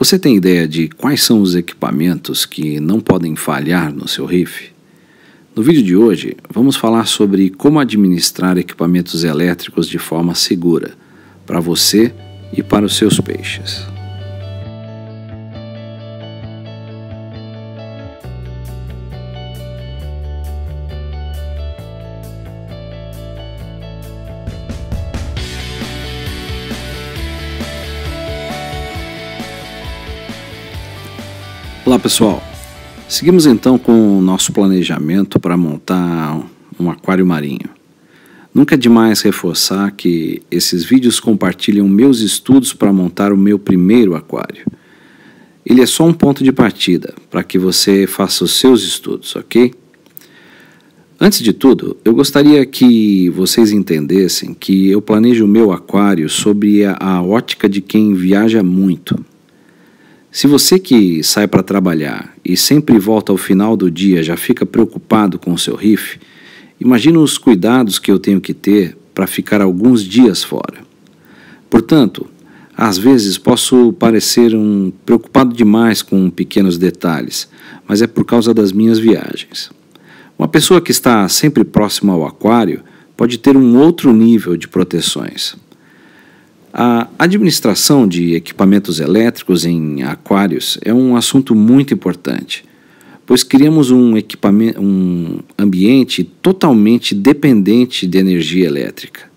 Você tem ideia de quais são os equipamentos que não podem falhar no seu RIF? No vídeo de hoje, vamos falar sobre como administrar equipamentos elétricos de forma segura, para você e para os seus peixes. Olá pessoal, seguimos então com o nosso planejamento para montar um aquário marinho. Nunca é demais reforçar que esses vídeos compartilham meus estudos para montar o meu primeiro aquário. Ele é só um ponto de partida para que você faça os seus estudos, ok? Antes de tudo, eu gostaria que vocês entendessem que eu planejo o meu aquário sobre a, a ótica de quem viaja muito. Se você que sai para trabalhar e sempre volta ao final do dia já fica preocupado com o seu riff, imagina os cuidados que eu tenho que ter para ficar alguns dias fora. Portanto, às vezes posso parecer um preocupado demais com pequenos detalhes, mas é por causa das minhas viagens. Uma pessoa que está sempre próxima ao aquário pode ter um outro nível de proteções. A administração de equipamentos elétricos em aquários é um assunto muito importante, pois criamos um, um ambiente totalmente dependente de energia elétrica.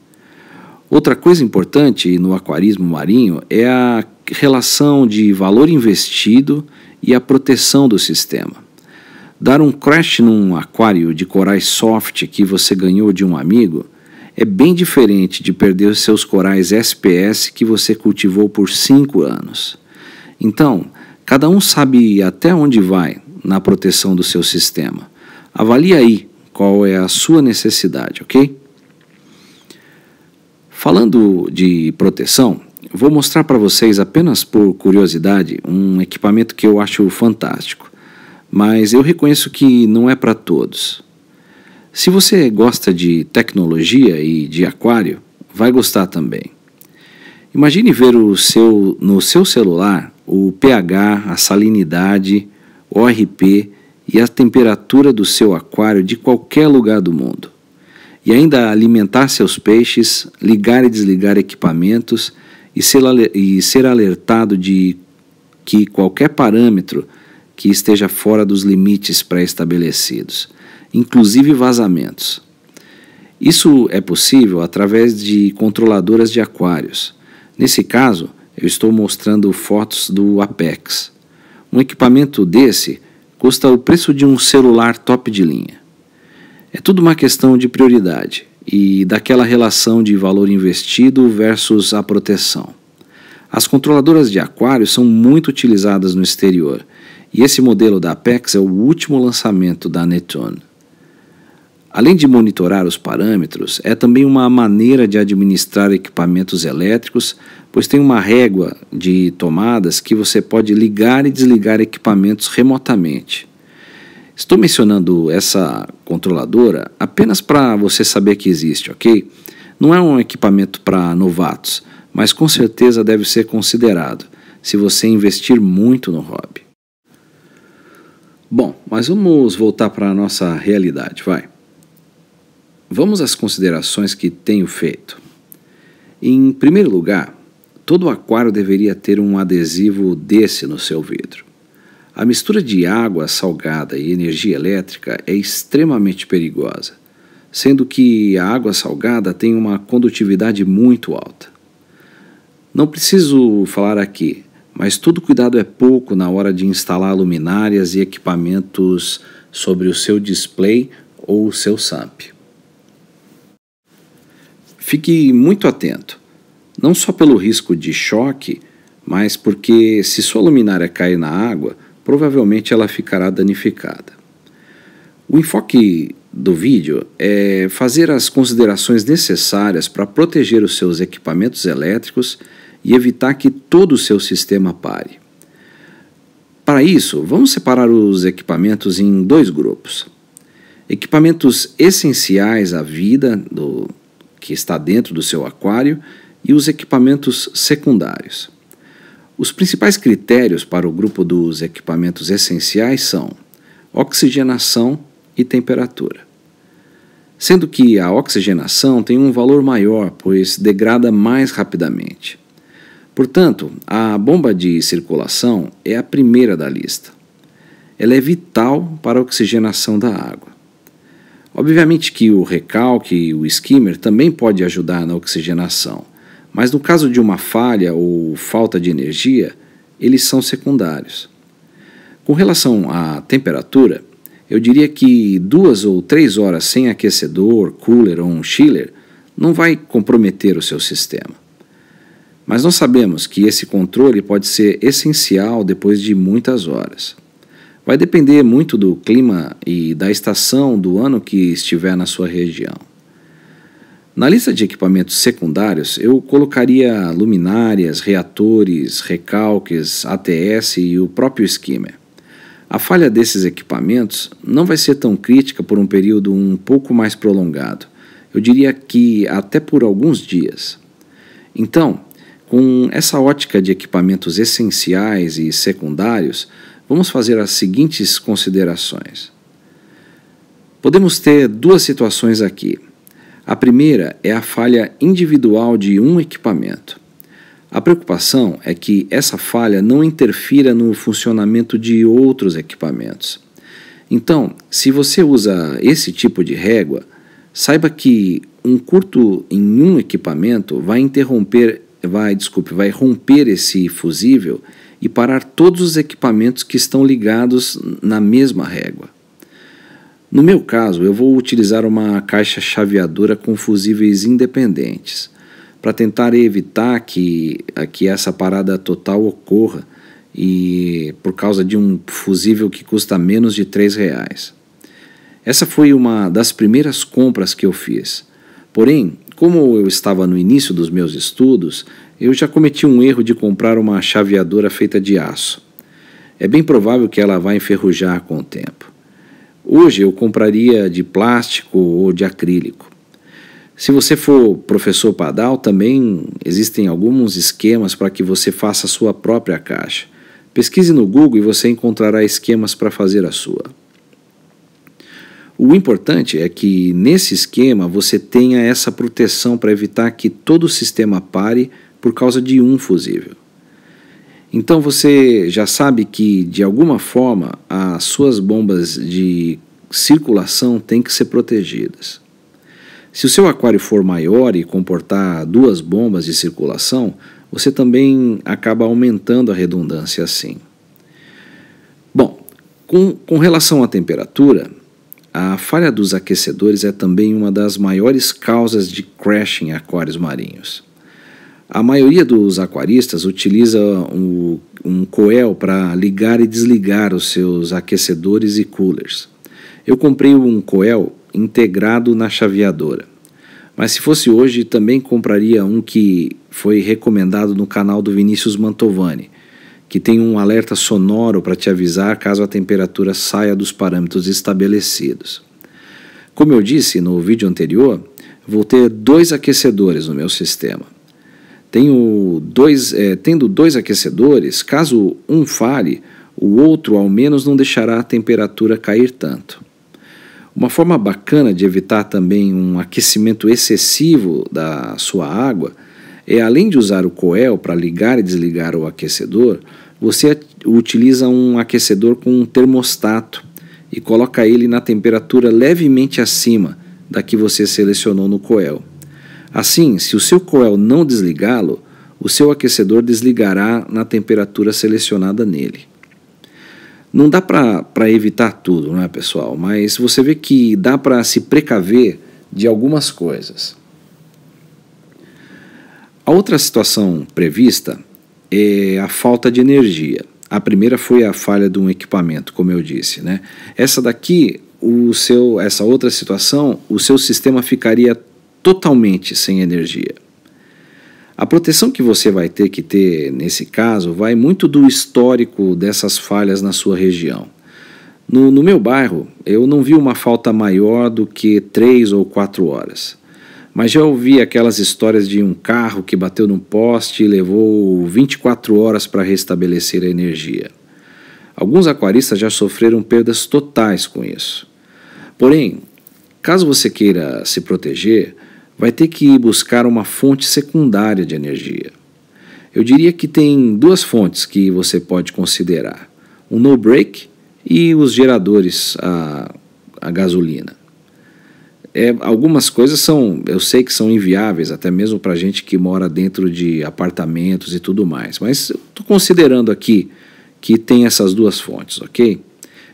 Outra coisa importante no aquarismo marinho é a relação de valor investido e a proteção do sistema. Dar um crash num aquário de corais soft que você ganhou de um amigo é bem diferente de perder os seus corais SPS que você cultivou por cinco anos. Então, cada um sabe até onde vai na proteção do seu sistema. Avalie aí qual é a sua necessidade, ok? Falando de proteção, vou mostrar para vocês apenas por curiosidade um equipamento que eu acho fantástico, mas eu reconheço que não é para todos. Se você gosta de tecnologia e de aquário, vai gostar também. Imagine ver o seu, no seu celular o pH, a salinidade, o e a temperatura do seu aquário de qualquer lugar do mundo. E ainda alimentar seus peixes, ligar e desligar equipamentos e ser, e ser alertado de que qualquer parâmetro que esteja fora dos limites pré-estabelecidos inclusive vazamentos. Isso é possível através de controladoras de aquários. Nesse caso, eu estou mostrando fotos do Apex. Um equipamento desse custa o preço de um celular top de linha. É tudo uma questão de prioridade e daquela relação de valor investido versus a proteção. As controladoras de aquários são muito utilizadas no exterior, e esse modelo da Apex é o último lançamento da Netone. Além de monitorar os parâmetros, é também uma maneira de administrar equipamentos elétricos, pois tem uma régua de tomadas que você pode ligar e desligar equipamentos remotamente. Estou mencionando essa controladora apenas para você saber que existe, ok? Não é um equipamento para novatos, mas com certeza deve ser considerado se você investir muito no hobby. Bom, mas vamos voltar para a nossa realidade, vai. Vamos às considerações que tenho feito. Em primeiro lugar, todo aquário deveria ter um adesivo desse no seu vidro. A mistura de água salgada e energia elétrica é extremamente perigosa, sendo que a água salgada tem uma condutividade muito alta. Não preciso falar aqui, mas todo cuidado é pouco na hora de instalar luminárias e equipamentos sobre o seu display ou o seu SAMP. Fique muito atento, não só pelo risco de choque, mas porque se sua luminária cair na água, provavelmente ela ficará danificada. O enfoque do vídeo é fazer as considerações necessárias para proteger os seus equipamentos elétricos e evitar que todo o seu sistema pare. Para isso, vamos separar os equipamentos em dois grupos: equipamentos essenciais à vida do que está dentro do seu aquário, e os equipamentos secundários. Os principais critérios para o grupo dos equipamentos essenciais são oxigenação e temperatura. Sendo que a oxigenação tem um valor maior, pois degrada mais rapidamente. Portanto, a bomba de circulação é a primeira da lista. Ela é vital para a oxigenação da água. Obviamente que o recalque e o skimmer também pode ajudar na oxigenação, mas no caso de uma falha ou falta de energia, eles são secundários. Com relação à temperatura, eu diria que duas ou três horas sem aquecedor, cooler ou um chiller não vai comprometer o seu sistema. Mas nós sabemos que esse controle pode ser essencial depois de muitas horas. Vai depender muito do clima e da estação do ano que estiver na sua região. Na lista de equipamentos secundários, eu colocaria luminárias, reatores, recalques, ATS e o próprio skimmer. A falha desses equipamentos não vai ser tão crítica por um período um pouco mais prolongado. Eu diria que até por alguns dias. Então, com essa ótica de equipamentos essenciais e secundários, vamos fazer as seguintes considerações. Podemos ter duas situações aqui. A primeira é a falha individual de um equipamento. A preocupação é que essa falha não interfira no funcionamento de outros equipamentos. Então, se você usa esse tipo de régua, saiba que um curto em um equipamento vai interromper, vai, desculpe, vai romper esse fusível e parar todos os equipamentos que estão ligados na mesma régua. No meu caso, eu vou utilizar uma caixa chaveadora com fusíveis independentes para tentar evitar que, eh, que essa parada total ocorra e por causa de um fusível que custa menos de três reais. Essa foi uma das primeiras compras que eu fiz. Porém, como eu estava no início dos meus estudos, eu já cometi um erro de comprar uma chaveadora feita de aço. É bem provável que ela vá enferrujar com o tempo. Hoje eu compraria de plástico ou de acrílico. Se você for professor Padal, também existem alguns esquemas para que você faça a sua própria caixa. Pesquise no Google e você encontrará esquemas para fazer a sua. O importante é que nesse esquema você tenha essa proteção para evitar que todo o sistema pare por causa de um fusível. Então você já sabe que, de alguma forma, as suas bombas de circulação têm que ser protegidas. Se o seu aquário for maior e comportar duas bombas de circulação, você também acaba aumentando a redundância assim. Bom, com, com relação à temperatura, a falha dos aquecedores é também uma das maiores causas de crash em aquários marinhos. A maioria dos aquaristas utiliza um, um coel para ligar e desligar os seus aquecedores e coolers. Eu comprei um coel integrado na chaveadora. Mas se fosse hoje, também compraria um que foi recomendado no canal do Vinícius Mantovani, que tem um alerta sonoro para te avisar caso a temperatura saia dos parâmetros estabelecidos. Como eu disse no vídeo anterior, vou ter dois aquecedores no meu sistema tenho dois, é, tendo dois aquecedores, caso um fale, o outro ao menos não deixará a temperatura cair tanto. Uma forma bacana de evitar também um aquecimento excessivo da sua água é, além de usar o coel para ligar e desligar o aquecedor, você utiliza um aquecedor com um termostato e coloca ele na temperatura levemente acima da que você selecionou no coel. Assim, se o seu coel não desligá-lo, o seu aquecedor desligará na temperatura selecionada nele. Não dá para evitar tudo, não é, pessoal? Mas você vê que dá para se precaver de algumas coisas. A outra situação prevista é a falta de energia. A primeira foi a falha de um equipamento, como eu disse, né? Essa daqui, o seu, essa outra situação, o seu sistema ficaria totalmente sem energia. A proteção que você vai ter que ter nesse caso vai muito do histórico dessas falhas na sua região. No, no, meu bairro, eu não vi uma falta maior do que três ou quatro horas. Mas já ouvi aquelas histórias de um carro que bateu num poste e levou 24 horas para restabelecer a energia. Alguns aquaristas já sofreram perdas totais com isso. Porém, caso você queira se proteger, vai ter que buscar uma fonte secundária de energia. Eu diria que tem duas fontes que você pode considerar: o um no-break e os geradores a, a gasolina. É, algumas coisas são, eu sei que são inviáveis, até mesmo para gente que mora dentro de apartamentos e tudo mais, mas estou considerando aqui que tem essas duas fontes, ok?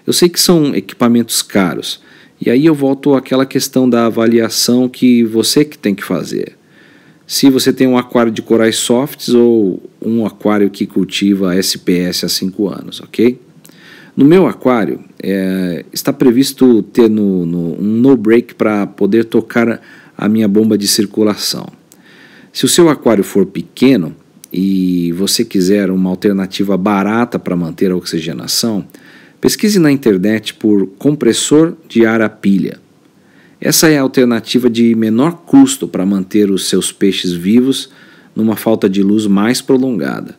Eu sei que são equipamentos caros, e aí eu volto àquela questão da avaliação que você que tem que fazer. Se você tem um aquário de corais softs ou um aquário que cultiva SPS há 5 anos, ok? No meu aquário, é, está previsto ter no, no, um no-break para poder tocar a minha bomba de circulação. Se o seu aquário for pequeno e você quiser uma alternativa barata para manter a oxigenação, Pesquise na internet por compressor de ar a pilha. Essa é a alternativa de menor custo para manter os seus peixes vivos numa falta de luz mais prolongada.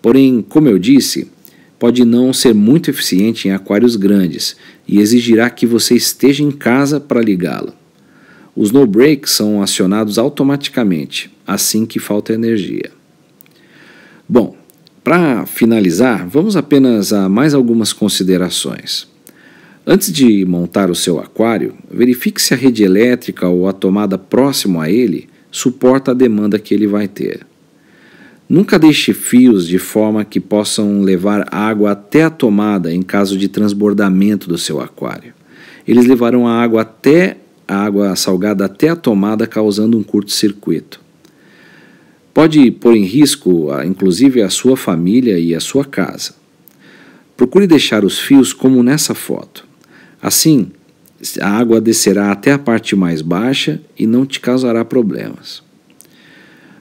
Porém, como eu disse, pode não ser muito eficiente em aquários grandes e exigirá que você esteja em casa para ligá-la. Os no breaks são acionados automaticamente assim que falta energia. Bom, para finalizar, vamos apenas a mais algumas considerações. Antes de montar o seu aquário, verifique se a rede elétrica ou a tomada próximo a ele suporta a demanda que ele vai ter. Nunca deixe fios de forma que possam levar água até a tomada em caso de transbordamento do seu aquário. Eles levarão a água até a água salgada até a tomada, causando um curto-circuito. Pode pôr em risco, ah, inclusive, a sua família e a sua casa. Procure deixar os fios como nessa foto. Assim, a água descerá até a parte mais baixa e não te causará problemas.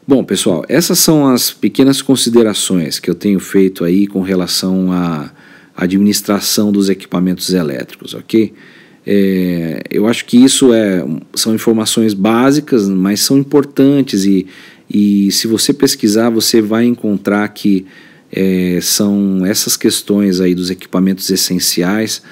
Bom, pessoal, essas são as pequenas considerações que eu tenho feito aí com relação à administração dos equipamentos elétricos, ok? É, eu acho que isso é, são informações básicas, mas são importantes e e se você pesquisar, você vai encontrar que é, são essas questões aí dos equipamentos essenciais.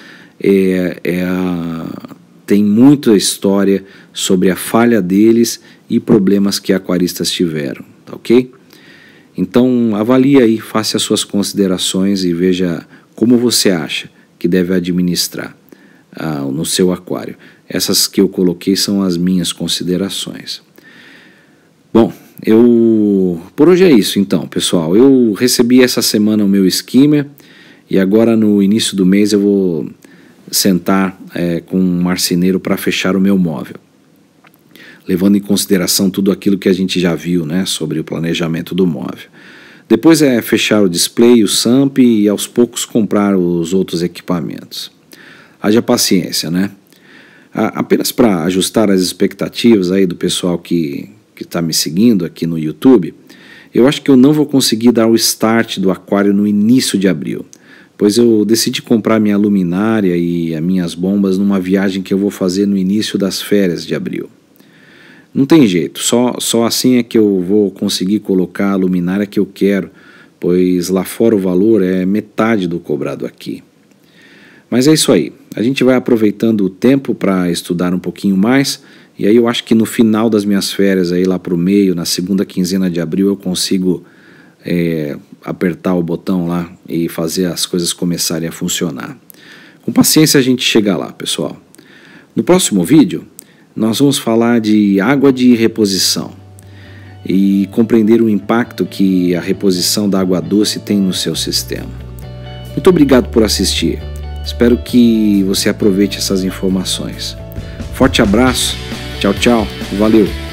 É, é a, tem muita história sobre a falha deles e problemas que aquaristas tiveram, tá ok? Então avalie aí, faça as suas considerações e veja como você acha que deve administrar ah, no seu aquário. Essas que eu coloquei são as minhas considerações eu por hoje é isso então, pessoal. Eu recebi essa semana o meu skimmer e agora no início do mês eu vou sentar é, com um marceneiro para fechar o meu móvel. Levando em consideração tudo aquilo que a gente já viu né, sobre o planejamento do móvel. Depois é fechar o display, o SAMP e aos poucos comprar os outros equipamentos. Haja paciência, né? Apenas para ajustar as expectativas aí do pessoal que, que está me seguindo aqui no YouTube, eu acho que eu não vou conseguir dar o start do aquário no início de abril, pois eu decidi comprar minha luminária e as minhas bombas numa viagem que eu vou fazer no início das férias de abril. Não tem jeito, só, só assim é que eu vou conseguir colocar a luminária que eu quero, pois lá fora o valor é metade do cobrado aqui. Mas é isso aí, a gente vai aproveitando o tempo para estudar um pouquinho mais e aí eu acho que no final das minhas férias, aí lá para o meio, na segunda quinzena de abril, eu consigo é, apertar o botão lá e fazer as coisas começarem a funcionar. Com paciência a gente chega lá, pessoal. No próximo vídeo, nós vamos falar de água de reposição e compreender o impacto que a reposição da água doce tem no seu sistema. Muito obrigado por assistir. Espero que você aproveite essas informações. Forte abraço Tchau, tchau. Valeu.